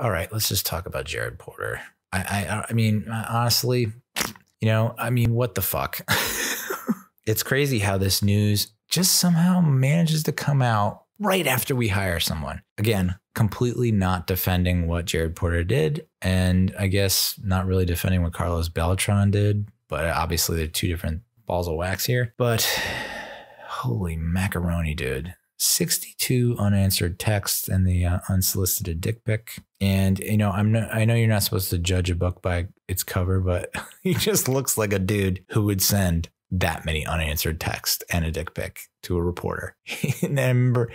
all right, let's just talk about Jared Porter. I, I, I mean, honestly, you know, I mean, what the fuck? it's crazy how this news just somehow manages to come out right after we hire someone. Again, completely not defending what Jared Porter did, and I guess not really defending what Carlos Beltran did, but obviously they're two different balls of wax here. But holy macaroni, dude. 62 unanswered texts and the uh, unsolicited dick pic. And you know, I'm not, I know you're not supposed to judge a book by its cover, but he just looks like a dude who would send that many unanswered texts and a dick pic to a reporter. and I remember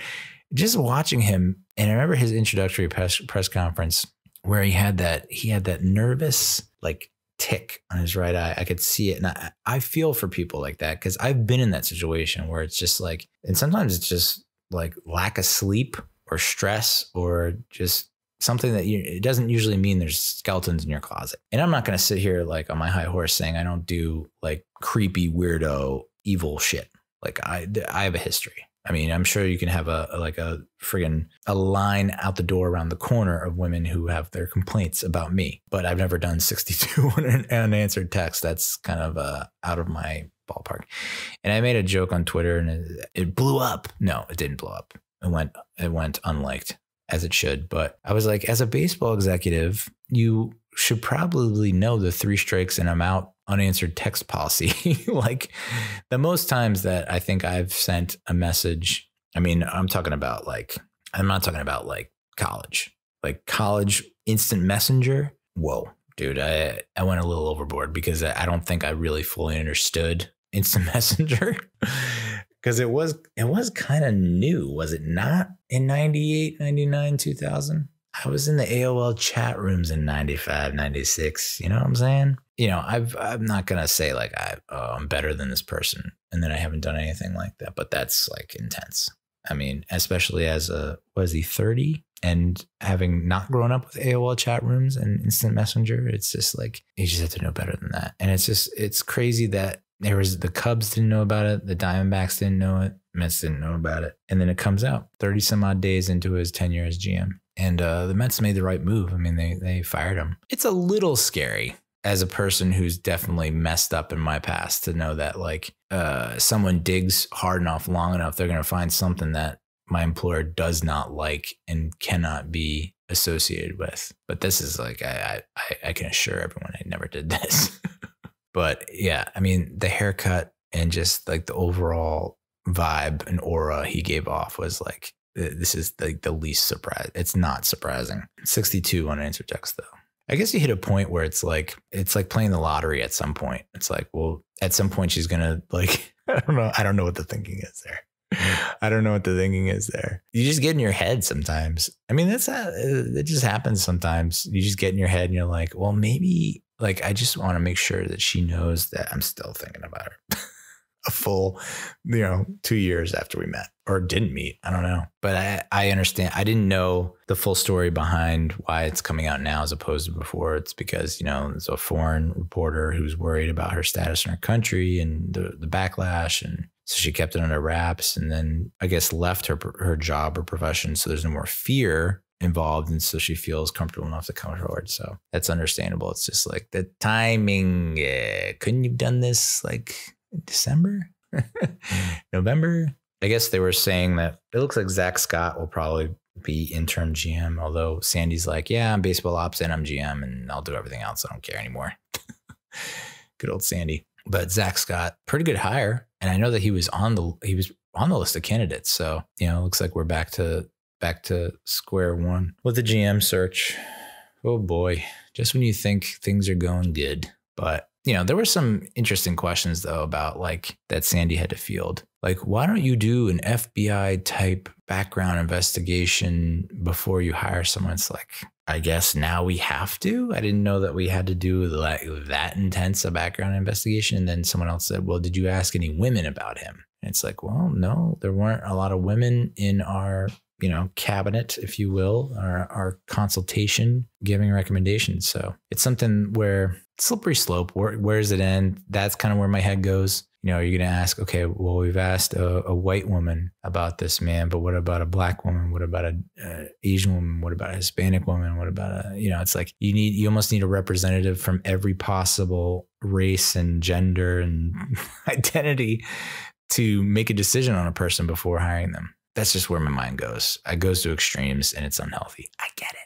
just watching him, and I remember his introductory press, press conference where he had that he had that nervous like tick on his right eye. I could see it. And I, I feel for people like that because I've been in that situation where it's just like, and sometimes it's just like lack of sleep or stress or just something that you, it doesn't usually mean there's skeletons in your closet. And I'm not going to sit here like on my high horse saying I don't do like creepy, weirdo, evil shit. Like I, I have a history. I mean, I'm sure you can have a, like a friggin' a line out the door around the corner of women who have their complaints about me, but I've never done 62 unanswered texts. That's kind of uh, out of my ballpark. And I made a joke on Twitter and it, it blew up. No, it didn't blow up. It went it went unliked as it should, but I was like as a baseball executive, you should probably know the three strikes and I'm out unanswered text policy. like the most times that I think I've sent a message, I mean, I'm talking about like, I'm not talking about like college, like college instant messenger. Whoa, dude, I, I went a little overboard because I, I don't think I really fully understood Instant Messenger because it was it was kind of new, was it not? In 98, 99, 2000. I was in the AOL chat rooms in 95, 96, you know what I'm saying? You know, I've I'm not going to say like I oh, I'm better than this person and then I haven't done anything like that, but that's like intense. I mean, especially as a was he 30 and having not grown up with AOL chat rooms and instant messenger, it's just like you just have to know better than that. And it's just it's crazy that there was the Cubs didn't know about it, the Diamondbacks didn't know it, Mets didn't know about it, and then it comes out 30 some odd days into his tenure as GM, and uh, the Mets made the right move. I mean, they they fired him. It's a little scary as a person who's definitely messed up in my past to know that like uh, someone digs hard enough, long enough, they're gonna find something that my employer does not like and cannot be associated with. But this is like I I, I can assure everyone I never did this. But yeah, I mean, the haircut and just like the overall vibe and aura he gave off was like, this is like the, least surprise. It's not surprising. 62 on answer checks, though. I guess you hit a point where it's like it's like playing the lottery at some point. It's like, well, at some point she's gonna like I don't know. I don't know what the thinking is there. Mm. I don't know what the thinking is there. You just get in your head sometimes. I mean, that's not, uh, it just happens sometimes. You just get in your head and you're like, well, maybe like I just want to make sure that she knows that I'm still thinking about her. a full, you know, two years after we met or didn't meet. I don't know. But I, I understand. I didn't know the full story behind why it's coming out now as opposed to before. It's because, you know, it's a foreign reporter who's worried about her status in her country and the, the backlash. And so she kept it under wraps and then I guess left her, her job or profession. So there's no more fear involved and so she feels comfortable enough to come forward so that's understandable it's just like the timing eh, couldn't you've done this like december november i guess they were saying that it looks like zach scott will probably be interim gm although sandy's like yeah i'm baseball ops and i'm gm and i'll do everything else i don't care anymore good old sandy but zach scott pretty good hire and i know that he was on the he was on the list of candidates so you know looks like we're back to back to square one with the GM search. Oh boy, just when you think things are going good. But, you know, there were some interesting questions though about like that Sandy had to field. Like, why don't you do an FBI type background investigation before you hire someone? It's like, I guess now we have to. I didn't know that we had to do like that intense a background investigation. And then someone else said, Well, did you ask any women about him? And it's like, well, no, there weren't a lot of women in our you know, cabinet, if you will, our, our consultation, giving recommendations. So it's something where slippery slope. Where, where does it end? That's kind of where my head goes. You know, you're going to ask, okay, well, we've asked a, a, white woman about this man, but what about a black woman? What about a, a Asian woman? What about a Hispanic woman? What about a, you know, it's like you need, you almost need a representative from every possible race and gender and identity to make a decision on a person before hiring them that's just where my mind goes. It goes to extremes and it's unhealthy. I get it.